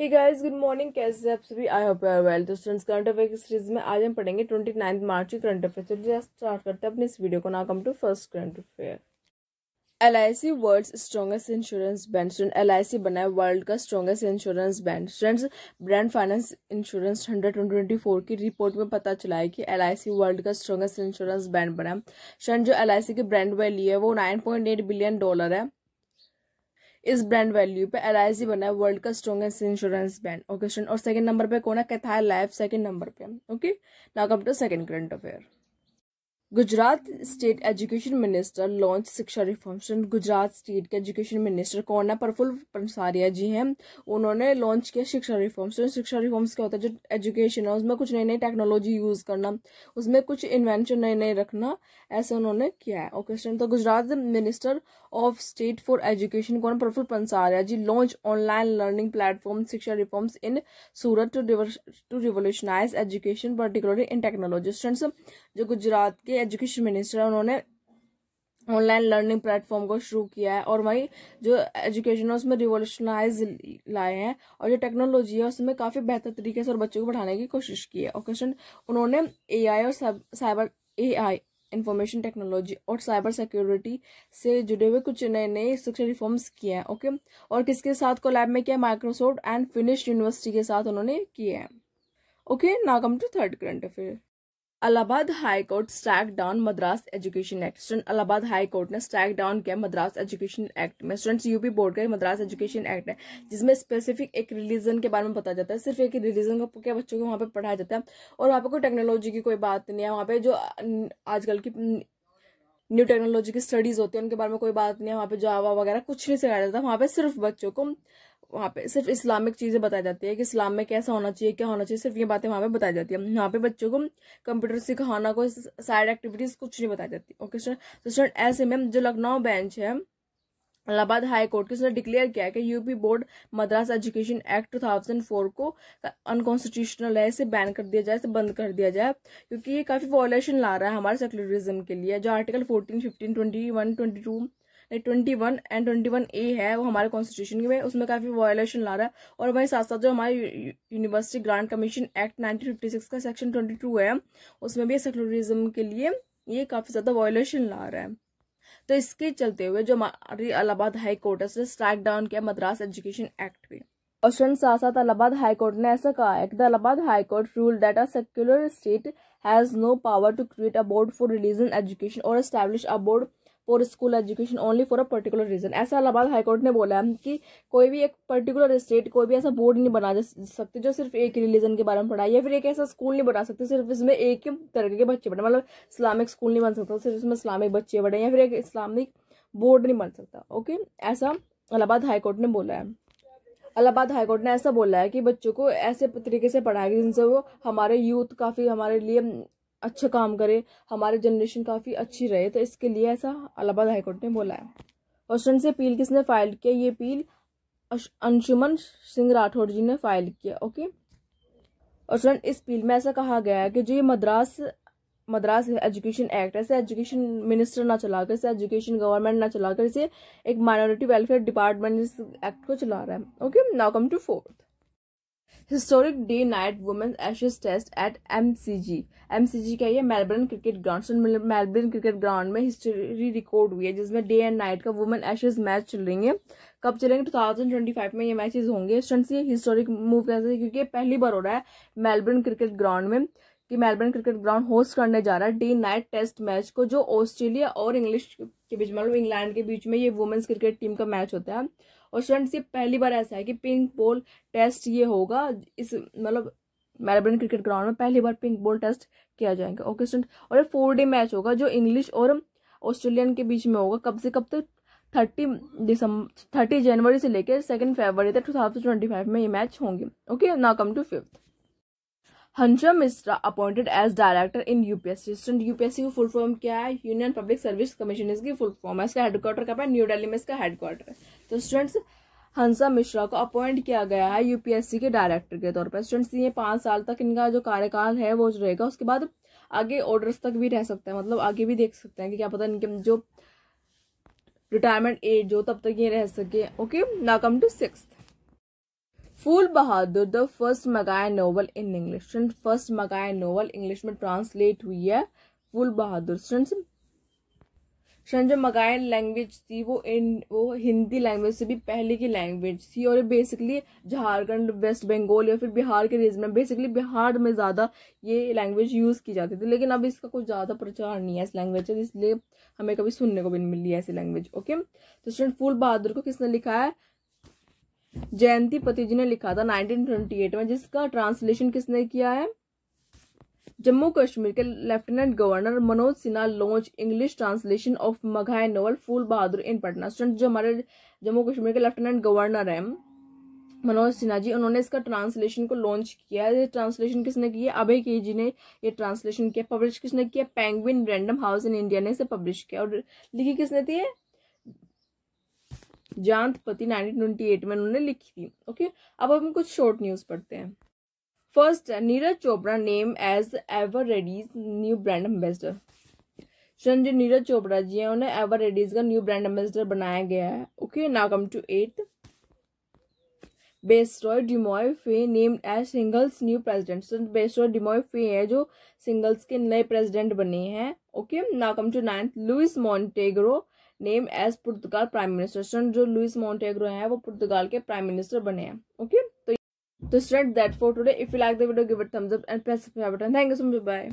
hey guys good morning कैसे आप सभी आई होप आर वेल तो फ्रेंड्स करंट अफेयर की सीरीज में आज हम पढ़ेंगे ट्वेंटी नाइन्थ मार्च की करंट अफेयर तो जस्ट स्टार्ट करते हैं अपने इस वीडियो को ना come to first current affair L I C world strongest insurance brand student L I C बनाए वर्ल्ड का strongest insurance brand students brand finance insurance hundred twenty four की रिपोर्ट में पता चला है कि एल आई सी वर्ल्ड का strongest insurance brand बना स्टूडेंट जो एल आई सी की ब्रांड वैल्यू है वो nine point eight billion dollar है इस ब्रांड वैल्यू पे एल आई सी बना है वर्ल्ड का strongest insurance brand okay student और सेकंड नंबर पे कौन है कैथाय लाइफ सेकंड नंबर पे okay now come to second current affair Gujarat state education minister launch Shiksha reforms Gujarat state के एजुकेशन मिनिस्टर कौन है प्रफुल्ल पंसारिया जी हैं उन्होंने लॉन्च किया शिक्षा रिफॉर्म्स शिक्षा रिफॉर्म्स क्या होता है जो एजुकेशन है उसमें कुछ नई नई टेक्नोलॉजी यूज करना उसमें कुछ इन्वेंशन नए नए रखना ऐसे उन्होंने किया है ओके तो Gujarat minister of state for education कौन Praful Pansariya ji launch online learning platform Shiksha reforms in Surat to to revolutionize education particularly in technology students जो गुजरात के एजुकेशन मिनिस्टर हैं उन्होंने ऑनलाइन लर्निंग प्लेटफॉर्म को शुरू किया है और वहीं जो एजुकेशन है उसमें रिवोल्यूशनाइज लाए हैं और जो टेक्नोलॉजी है उसमें काफ़ी बेहतर तरीके से और बच्चों को पढ़ाने की कोशिश की है और क्वेश्चन उन्होंने एआई और साइबर एआई इंफॉर्मेशन टेक्नोलॉजी और साइबर सिक्योरिटी से जुड़े हुए कुछ नए नए स्ट्रक्चर रिफॉर्म्स किए हैं ओके और किसके साथ लैब में किया माइक्रोसॉफ्ट एंड फिनिश यूनिवर्सिटी के साथ उन्होंने किए हैं ओके ना come to third current affair Allahabad high court struck down Madarsa education act student Allahabad high court ने स्ट्रैक डाउन किया मद्रास एजुकेशन एक्ट में स्टूडेंट्स यूपी बोर्ड का मद्रास एजुकेशन एक्ट है जिसमें स्पेसिफिक एक रिलीजन के बारे में बताया जाता है सिर्फ एक रिलीजन को क्या बच्चों को वहाँ पे पढ़ाया जाता है और वहाँ पे कोई टेक्नोलॉजी की कोई बात नहीं है वहाँ पे जो आजकल की न्यू टेक्नोलॉजी की स्टडीज होती है उनके बारे में कोई बात नहीं है वहाँ पे जावा वगैरह कुछ नहीं सिखाया जाता वहाँ पे सिर्फ बच्चों को वहाँ पे सिर्फ इस्लामिक चीज़ें बताई जाती है कि इस्लाम में कैसा होना चाहिए क्या होना चाहिए सिर्फ ये बातें वहाँ पे बताई जाती है यहाँ पे बच्चों को कंप्यूटर सिखाना कोई साइड एक्टिविटीज़ कुछ नहीं बताई जाती ओके सर तो सर ऐसे में जो लखनऊ बेंच है इलाहाबाद हाई कोर्ट के उसने डिक्लेयर किया है कि UP board Madarsa education act two thousand four को अनकॉन्स्टिट्यूशनल है इसे बैन कर दिया जाए इसे बंद कर दिया जाए क्योंकि ये काफ़ी वॉयलेशन ला रहा है हमारे सेकुलरिज्म के लिए जो article twenty one twenty two twenty one and twenty one A है वो हमारे कॉन्स्टिट्यूशन में उसमें काफ़ी वायोलेशन ला रहा है और वहीं साथ साथ जो हमारे university grant commission act nineteen fifty six का सेक्शन ट्वेंटी टू है उसमें भी सेकुलरिज्म के लिए ये काफ़ी ज़्यादा वायोलेशन ला रहा है तो इसके चलते हुए जो हमारी इलाहाबाद हाई कोर्ट है उसने स्ट्राइक डाउन किया मद्रास एजुकेशन एक्ट पे क्वेश्चन साथ साथ इलाहाबाद हाई कोर्ट ने ऐसा कहा है कि the Allahabad high court rule that a secular state has no power to create a board for religion education और establish a board for school education only for a particular region ऐसा Allahabad high court ने बोला है कि कोई भी एक पर्टिकुलर स्टेट कोई भी ऐसा बोर्ड नहीं बना सकते जो सिर्फ एक रिलीजन के बारे में पढ़ाए या फिर एक ऐसा स्कूल नहीं बना सकते सिर्फ इसमें एक ही तरीके के बच्चे पढ़े मतलब इस्लामिक स्कूल नहीं बन सकता सिर्फ इसमें इस्लामिक बच्चे पढ़े या फिर एक इस्लामिक बोर्ड नहीं बन सकता ओके ऐसा इलाहाबाद हाईकोर्ट ने बोला है इलाहाबाद हाईकोर्ट ने ऐसा बोला है कि बच्चों को ऐसे तरीके से पढ़ाएगी जिनसे वो हमारे यूथ काफ़ी हमारे लिए अच्छा काम करे हमारे जनरेशन काफ़ी अच्छी रहे तो इसके लिए ऐसा अलाहाबाद हाईकोर्ट ने बोला है हॉस्टन से अपील किसने फाइल किया ये अपील अंशुमन सिंह राठौर जी ने फाइल किया ओके और स्टूडेंट इस अपील में ऐसा कहा गया है कि जो ये मद्रास मद्रास एजुकेशन एक्ट है एजुकेशन मिनिस्टर ना चलाकर इसे एजुकेशन गवर्नमेंट ना चलाकर इसे एक माइनॉरिटी वेलफेयर डिपार्टमेंट इस एक्ट को चला रहा है okay now come to fourth historic day night women's ashes test at M M C G C G का ये Melbourne cricket ground so Melbourne cricket ground में हिस्ट्री रिकॉर्ड हुई है जिसमें डे एंड नाइट का वुमेन एशेज मैच चल रही है कब चलेंगे फाइव में ये मैचेज होंगे स्टूडेंट्स से हिस्टोरिक मूव कह सकते क्योंकि पहली बार हो रहा है मेलबर्न क्रिकेट ग्राउंड में कि मेलबर्न क्रिकेट ग्राउंड होस्ट करने जा रहा है डे नाइट टेस्ट मैच को जो ऑस्ट्रेलिया और इंग्लिश के बीच मतलब इंग्लैंड के बीच में ये वुमेन्स क्रिकेट टीम का मैच होता है और स्टूडेंट्स ये पहली बार ऐसा है कि पिंक बॉल टेस्ट ये होगा इस मतलब मेलबर्न क्रिकेट ग्राउंड में पहली बार पिंक बॉल टेस्ट किया जाएगा ओके स्टूडेंट और ये फोर डे मैच होगा जो इंग्लिश और ऑस्ट्रेलियन के बीच में होगा कब से कब तक थर्टी दिसंबर थर्टी जनवरी से लेकर सेकेंड फरवरी तक टू थाउजेंड ट्वेंटी फाइव में ये मैच होंगे ओके ना come to fifth Hansa Mishra appointed as director in UPSC student UPSC की फुल फॉर्म क्या है यूनियन पब्लिक सर्विस कमीशन इसकी फुल फॉर्म है इसका हेडक्वार्टर कहाँ पर न्यू दिल्ली में इसका हेडक्वार्टर है तो स्टूडेंट्स हंसा मिश्रा को अपॉइंट किया गया है यूपीएससी के डायरेक्टर के तौर पर स्टूडेंट्स ये पाँच साल तक इनका जो कार्यकाल है वो रहेगा उसके बाद आगे ऑर्डर्स तक भी रह सकते हैं मतलब आगे भी देख सकते हैं कि क्या पता इनके जो रिटायरमेंट एज हो तब तक ये रह सके okay now come to six Phool Bahadur the first Magahi novel in English first Magahi novel English में ट्रांसलेट हुई है फूल बहादुर जो मगायन लैंग्वेज थी वो इन वो हिंदी लैंग्वेज से भी पहले की लैंग्वेज थी और बेसिकली झारखंड वेस्ट बंगाल या फिर बिहार के रीजन में बेसिकली बिहार में ज़्यादा ये लैंग्वेज यूज़ की जाती थी लेकिन अब इसका कुछ ज़्यादा प्रचार नहीं है इस लैंग्वेज का इसलिए हमें कभी सुनने को भी नहीं मिली है ऐसी लैंग्वेज ओके तो स्टूडेंट फूल बहादुर को किसने लिखा है जयंती पति जी ने लिखा था 1928 में जिसका ट्रांसलेशन किसने किया है जम्मू कश्मीर के lieutenant governor Manoj Sinha launch English translation of Magahi novel Phool Bahadur in Patna student जो हमारे जम्मू कश्मीर के लेफ्टिनेंट गवर्नर हैं मनोज सिन्हा जी उन्होंने इसका ट्रांसलेशन को लॉन्च किया है ट्रांसलेशन किसने किया अभय के जी ने ये ट्रांसलेशन किया पब्लिश किसने किया Penguin Random House in India ने इसे पब्लिश किया और लिखी किसने थी जांतपति 1928 में उन्होंने लिखी थी ओके अब हम कुछ शॉर्ट न्यूज़ पढ़ते हैं first Neeraj Chopra name as Eveready's new brand ambassador जो नीरज चोपड़ा जी हैं उन्हें एवर रेडीज का न्यू ब्रांड एम्बेसडर बनाया गया है okay now come to eight Bassirou Diomaye Faye name as Senegal's new president so Bassirou Diomaye Faye है जो सिंगल्स के नए प्रेसिडेंट बने हैं okay now come to ninth Luis Montenegro name as Portugal prime minister student जो Luis Montenegro है वो पुर्तगाल के प्राइम मिनिस्टर बने हैं ओके तो student that for today if you like the video give it thumbs up and press subscribe button thank you so much bye